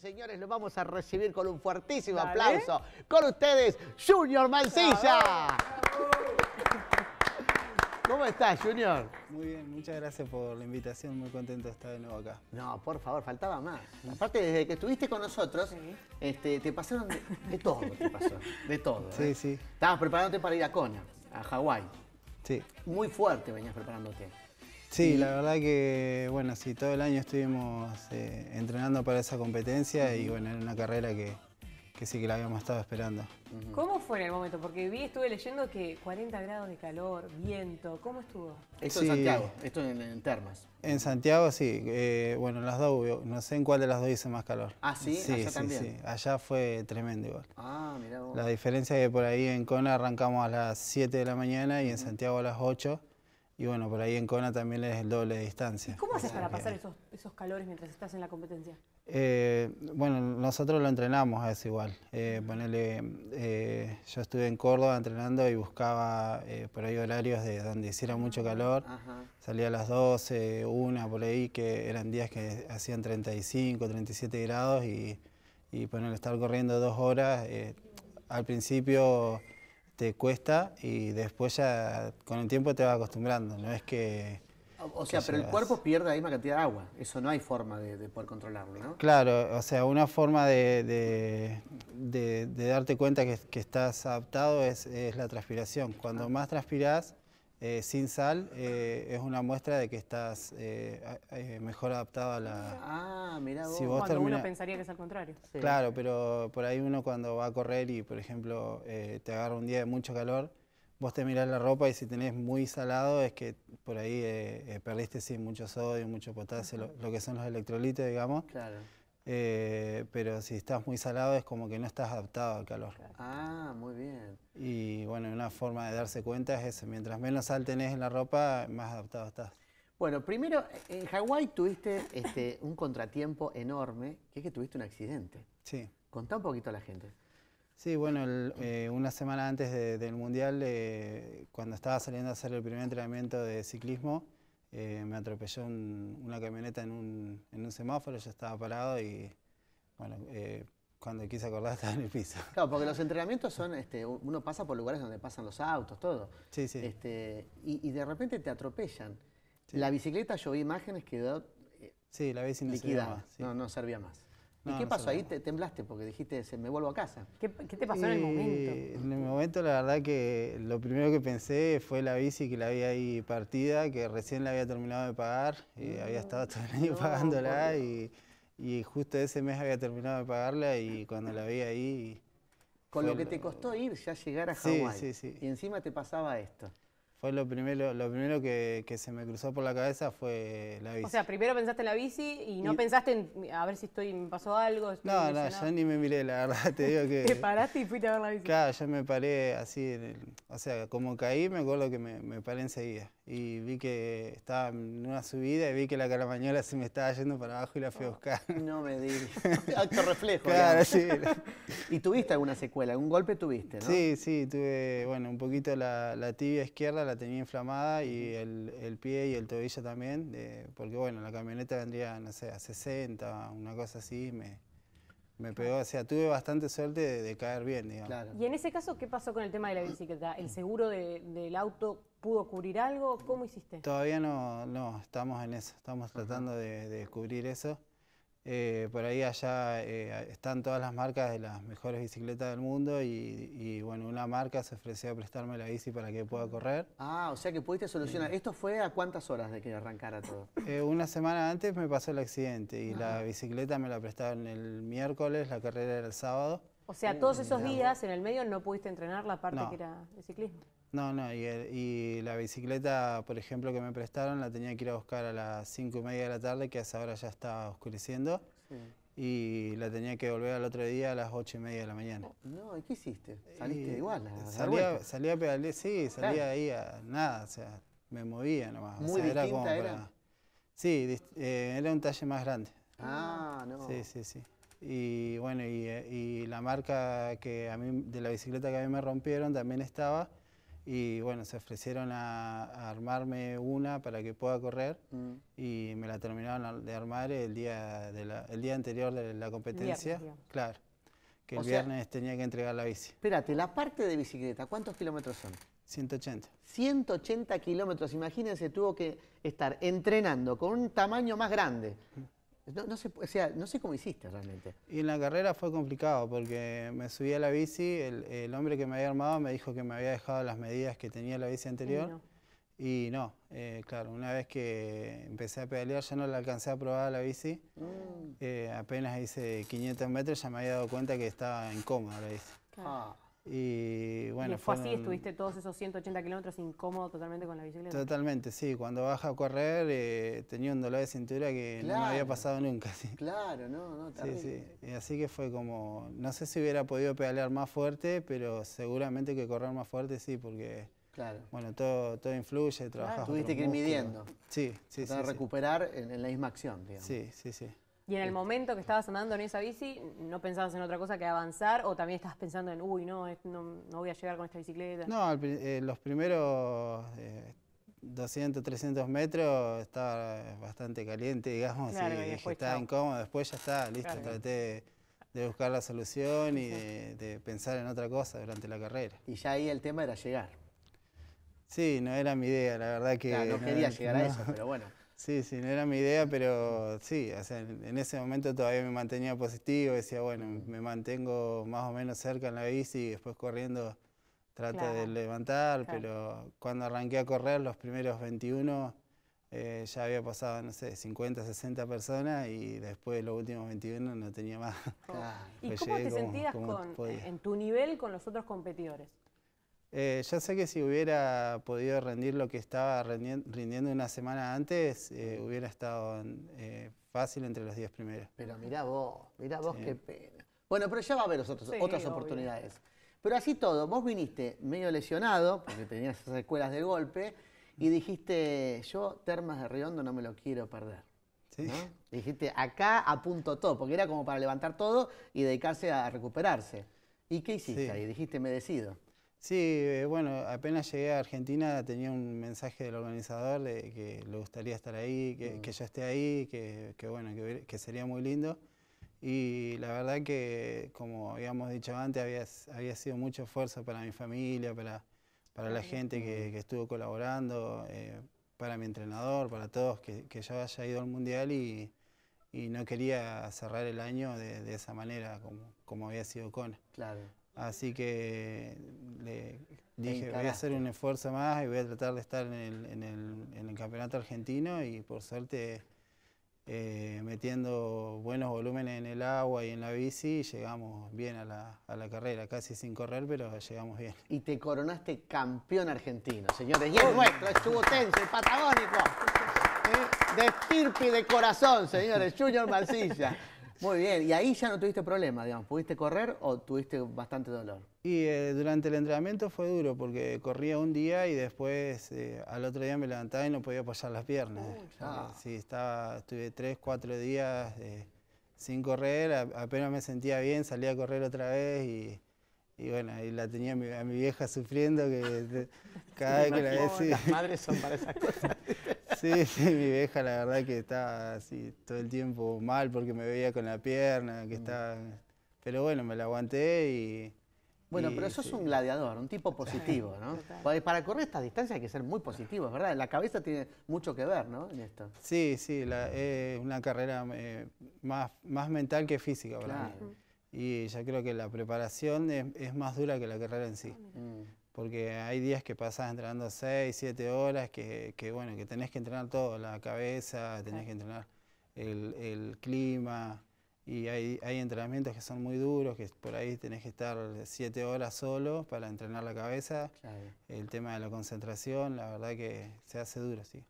señores, lo vamos a recibir con un fuertísimo aplauso. Con ustedes, Junior Mancilla. ¿Cómo estás, Junior? Muy bien, muchas gracias por la invitación, muy contento de estar de nuevo acá. No, por favor, faltaba más. Aparte, desde que estuviste con nosotros, este, te pasaron de, todo, te pasó, de todo. Sí, ¿eh? sí. Estabas preparándote para ir a Kona, a Hawái. Sí. Muy fuerte venías preparándote. Sí, la verdad que, bueno, sí, todo el año estuvimos eh, entrenando para esa competencia y, bueno, era una carrera que, sí que la habíamos estado esperando. ¿Cómo fue en el momento? Porque vi, estuve leyendo que 40 grados de calor, viento, ¿cómo estuvo? Esto en Santiago, esto en, Termas. En Santiago sí, eh, bueno, las dos, no sé en cuál de las dos hice más calor. Ah, sí, sí allá sí, también. Sí. Allá fue tremendo igual. Ah, mira. vos. La diferencia es que por ahí en Cona arrancamos a las 7 de la mañana y en Santiago a las 8. Y bueno, por ahí en Kona también es el doble de distancia. ¿Cómo haces para pasar esos, calores mientras estás en la competencia? Eh, bueno, nosotros lo entrenamos a igual. Eh, eh, yo estuve en Córdoba entrenando y buscaba por ahí horarios de donde hiciera mucho ah, calor. Salía a las 12, 1, por ahí, que eran días que hacían 35, 37 grados y, y estar corriendo dos horas. al principio te cuesta y después ya con el tiempo te vas acostumbrando, no es que... O, sea, pero el cuerpo pierde la misma cantidad de agua, eso no hay forma de, poder controlarlo, ¿no? Claro, o sea, una forma de, darte cuenta que, estás adaptado es, la transpiración. Cuando ah. más transpiras eh, sin sal eh, es una muestra de que estás eh, mejor adaptado a la... Ah, mira vos. cuando uno pensaría que es al contrario. Claro, pero por ahí uno cuando va a correr y, por ejemplo, te agarra un día de mucho calor, vos te mirás la ropa y si tenés muy salado es que por ahí perdiste sin mucho sodio, mucho potasio, lo, que son los electrolitos, digamos. Claro. Eh, pero si estás muy salado es como que no estás adaptado al calor. Ah, muy bien. Y bueno, una forma de darse cuenta es Mientras menos sal tenés en la ropa, más adaptado estás. Bueno, primero, eh, en Hawái tuviste este, un contratiempo enorme, que es que tuviste un accidente. Sí. Contá un poquito a la gente. Sí, bueno, eh, una semana antes del Mundial, cuando estaba saliendo a hacer el primer entrenamiento de ciclismo, eh, me atropelló una camioneta en un, semáforo, yo estaba parado y bueno, eh, cuando quise acordar estaba en el piso. Claro, porque los entrenamientos son, este, uno pasa por lugares donde pasan los autos, todo. Sí, sí. Este, y, de repente te atropellan. La bicicleta, yo vi imágenes que... Eh, sí, la bici no no servía más. ¿Y qué pasó? Ahí te temblaste porque dijiste, se me vuelvo a casa. ¿Qué, te pasó en el eh, momento? En el momento la verdad que lo primero que pensé fue la bici que la había ahí partida, que recién la había terminado de pagar, y eh, mm. había estado todo el año pagándola y, justo ese mes había terminado de pagarla y cuando la vi ahí... Con lo que te costó ir ya llegar a Hawái. Sí, sí, sí. Y encima te pasaba esto. Fue lo primero, lo primero que, se me cruzó por la cabeza fue la bici. O sea, primero pensaste en la bici y no pensaste en a ver si estoy, me pasó algo. No, no, yo ni me miré, la verdad, te digo que. te paraste y fuiste a ver la bici. Claro, yo me paré así, en el, o sea, como caí, me acuerdo que me paré enseguida y vi que estaba en una subida y vi que la caramañola se me estaba yendo para abajo y la fui a ah, buscar. No me di Acto reflejo. Claro, sí. ¿Y tuviste alguna secuela? ¿Algún golpe tuviste, no? Sí, sí, tuve, bueno, un poquito la, tibia izquierda la tenía inflamada y el, el pie y el tobillo también, porque bueno, la camioneta vendría, no sé, a 60, una cosa así, me, me pegó, o sea, tuve bastante suerte de, caer bien, digamos. Claro. Y en ese caso, ¿qué pasó con el tema de la bicicleta? ¿El seguro del auto pudo cubrir algo? ¿Cómo hiciste? Todavía no, no, estamos en eso, estamos tratando de, de cubrir eso. Eh, por ahí allá eh, están todas las marcas de las mejores bicicletas del mundo y, bueno, una marca se ofreció a prestarme la bici para que pueda correr. Ah, o sea que pudiste solucionar. Eh. ¿Esto fue a cuántas horas de que arrancara todo? una semana antes me pasó el accidente y la bicicleta me la prestaron el miércoles, la carrera era el sábado. O sea, todos mm, esos días en el medio no pudiste entrenar la parte que era de ciclismo. No, no, y, la bicicleta, por ejemplo, que me prestaron, la tenía que ir a buscar a las cinco y media de la tarde, que a esa hora ya estaba oscureciendo, sí. y la tenía que volver al otro día a las ocho y media de la mañana. No, ¿y qué hiciste? ¿Saliste igual? salía, salía, a pedalear, sí, salía ahí a nada, o sea, me movía nomás. Muy o sea, era Sí, eh, era un talle más grande. Ah, no. Sí, sí, sí. Y bueno, y, eh, y la marca que a mí, de la bicicleta que a mí me rompieron también estaba y bueno, se ofrecieron a, armarme una para que pueda correr mm. y me la terminaron de armar el día, de día anterior de la competencia. claro, que el viernes tenía que entregar la bici. Espérate, la parte de bicicleta, ¿cuántos kilómetros son? 180. 180 kilómetros, imagínense, tuvo que estar entrenando con un tamaño más grande, no, no, sé, o sea, no sé cómo hiciste realmente. Y en la carrera fue complicado porque me subí a la bici, el, hombre que me había armado me dijo que me había dejado las medidas que tenía la bici anterior. Y no, eh, claro, una vez que empecé a pedalear ya no la alcancé a probar la bici. Mm. Eh, apenas hice 500 metros ya me había dado cuenta que estaba en coma la bici. Ah. Y bueno, fue, así, estuviste todos esos 180 kilómetros incómodo totalmente con la bicicleta. Totalmente, sí. Cuando baja a correr eh, tenía un dolor de cintura que no me había pasado nunca. Claro, no, no, también. Sí, sí. Y así que fue como, no sé si hubiera podido pedalear más fuerte, pero seguramente que correr más fuerte sí, porque Claro. Bueno, todo, influye, trabajas. tuviste que ir midiendo. Sí, sí, sí. Para recuperar En, en, la misma acción, digamos. Sí, sí, sí. Y en el este. momento que estabas andando en esa bici, ¿no pensabas en otra cosa que avanzar o también estabas pensando en, uy, no, no, voy a llegar con esta bicicleta? No, eh, los primeros 200, eh, 300 metros estaba eh, bastante caliente, digamos, y, estaba incómodo. Después ya está, listo, traté de buscar la solución y de, pensar en otra cosa durante la carrera. Y ya ahí el tema era llegar. Sí, no era mi idea, la verdad que... no quería llegar a eso, pero bueno. Sí, sí, no era mi idea, pero sí, o sea, en ese momento todavía me mantenía positivo, decía, bueno, me mantengo más o menos cerca en la bici y después corriendo trato de levantar, pero cuando arranqué a correr los primeros 21 eh, ya había pasado, no sé, 50, 60 personas y después los últimos 21 no tenía más. Oh. ¿Y cómo te sentías en tu nivel con los otros competidores? Eh, ya sé que si hubiera podido rendir lo que estaba rindiendo una semana antes, eh, hubiera estado eh, fácil entre los 10 primeros. Pero mirá vos, mirá vos qué pena. Bueno, pero ya va a haber otras oportunidades. Pero así todo, vos viniste medio lesionado, porque tenías esas secuelas del golpe, y dijiste, yo Termas de Riondo no me lo quiero perder. Dijiste, acá apunto todo, porque era como para levantar todo y dedicarse a recuperarse. ¿Y qué hiciste ahí? Dijiste, me decido. Sí, eh, bueno, apenas llegué a Argentina tenía un mensaje del organizador de que le gustaría estar ahí, que, mm. yo esté ahí, que, bueno, sería muy lindo. Y la verdad que, como habíamos dicho antes, había, sido mucho esfuerzo para mi familia, para, para la gente mm. que, estuvo colaborando, eh, para mi entrenador, para todos, que, yo haya ido al Mundial y, no quería cerrar el año de, esa manera como, había sido con Claro. Así que le dije, voy a hacer un esfuerzo más y voy a tratar de estar en el, campeonato argentino y por suerte eh, metiendo buenos volúmenes en el agua y en la bici llegamos bien a la, carrera, casi sin correr, pero llegamos bien. Y te coronaste campeón argentino, señores. Y el nuestro, estuvo tenso, el patagónico. Eh, de estirpe de corazón, señores. Junior Mancilla. Muy bien, y ahí ya no tuviste problema, digamos, ¿pudiste correr o tuviste bastante dolor? Y eh, durante el entrenamiento fue duro porque corría un día y después eh, al otro día me levantaba y no podía apoyar las piernas. Sí, estaba, estuve tres, cuatro días eh, sin correr, apenas me sentía bien, salía a correr otra vez y, bueno, y la tenía a mi, vieja sufriendo que cada vez que la veía... Las madres son para esas cosas. Sí, mi vieja la verdad que estaba así todo el tiempo mal porque me veía con la pierna, que estaba... Pero bueno, me la aguanté y... Bueno, pero sos un gladiador, un tipo positivo, ¿no? Para correr estas distancias hay que ser muy positivo, ¿verdad? La cabeza tiene mucho que ver, ¿no? esto. Sí, sí, es una carrera eh, más, mental que física, ¿verdad? mí. Y ya creo que la preparación es, más dura que la carrera en sí. Mm porque hay días que pasas entrenando 6, 7 horas, que, bueno, que tenés que entrenar todo, la cabeza, tenés que entrenar el, clima, y hay, entrenamientos que son muy duros, que por ahí tenés que estar 7 horas solo para entrenar la cabeza, el tema de la concentración, la verdad que se hace duro, sí.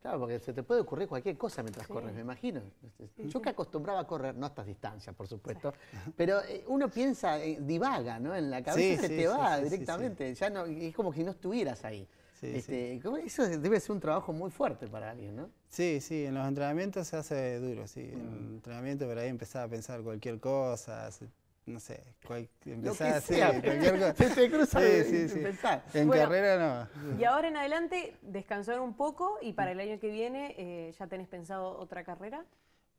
Claro, porque se te puede ocurrir cualquier cosa mientras corres, me imagino. Este, este, yo que acostumbraba a correr, no a estas distancias, por supuesto, pero eh, uno piensa, eh, divaga, ¿no? En la cabeza se te va directamente, ya no, es como que no estuvieras ahí. Este, eso debe ser un trabajo muy fuerte para alguien, ¿no? Sí, sí, en los entrenamientos se hace duro, sí. En el mm. entrenamiento por ahí empezaba a pensar cualquier cosa, no sé, cual, empezar así, cualquier cosa. sí, sí, sí. En carrera no. Y ahora en adelante, descansar un poco y para el año que viene, eh, ¿ya tenés pensado otra carrera?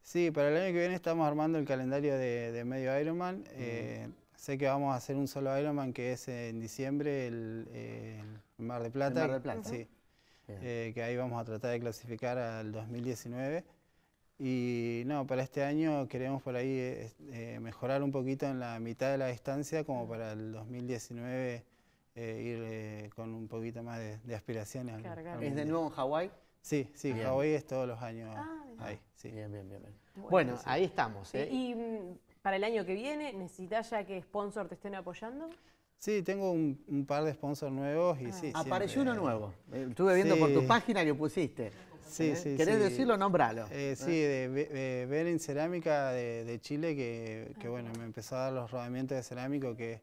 Sí, para el año que viene estamos armando el calendario de, medio Ironman. Eh, sé que vamos a hacer un solo Ironman que es en diciembre, el, Mar de Plata. Mar de Plata. Sí. Eh, que ahí vamos a tratar de clasificar al 2019. Y no, para este año queremos por ahí este, eh, mejorar un poquito en la mitad de la distancia, como para el 2019 eh, ir eh, con un poquito más de, aspiraciones. ¿Es de nuevo en Hawái? Sí, sí, Hawái es todos los años ah, ahí. Bien, bien, bien. Bueno, ahí estamos. ¿Y mm, para el año que viene necesitas ya que sponsor te estén apoyando? Sí, tengo un, par de sponsors nuevos y ah. sí. Apareció uno nuevo. Estuve viendo por tu página lo pusiste. ¿eh? Sí, ¿Querés decirlo? Nombralo. Eh, ¿Eh? sí, de, de, ver en cerámica de, Chile, que, ah. bueno, me empezó a dar los rodamientos de cerámico, que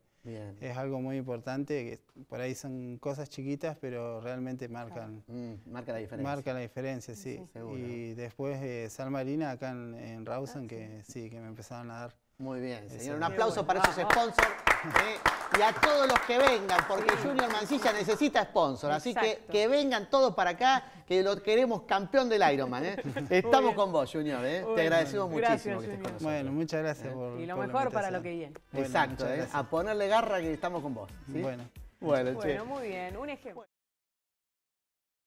es algo muy importante, que por ahí son cosas chiquitas, pero realmente marcan... Mm, marca la diferencia. Marca la diferencia, sí. Y después de Sal Marina, acá en, Rawson, ah, que sí, que me empezaron a dar... Muy bien, Un aplauso para esos ah, sponsors. de y a todos los que vengan, porque Junior Mancilla necesita sponsor. Así que que vengan todos para acá, que lo queremos campeón del Ironman. ¿eh? Estamos con vos, Junior. ¿eh? Te agradecemos muchísimo que Bueno, muchas gracias Y lo mejor para lo que viene. Exacto, ¿eh? a ponerle garra que estamos con vos. Bueno. Bueno, muy bien. Un ejemplo.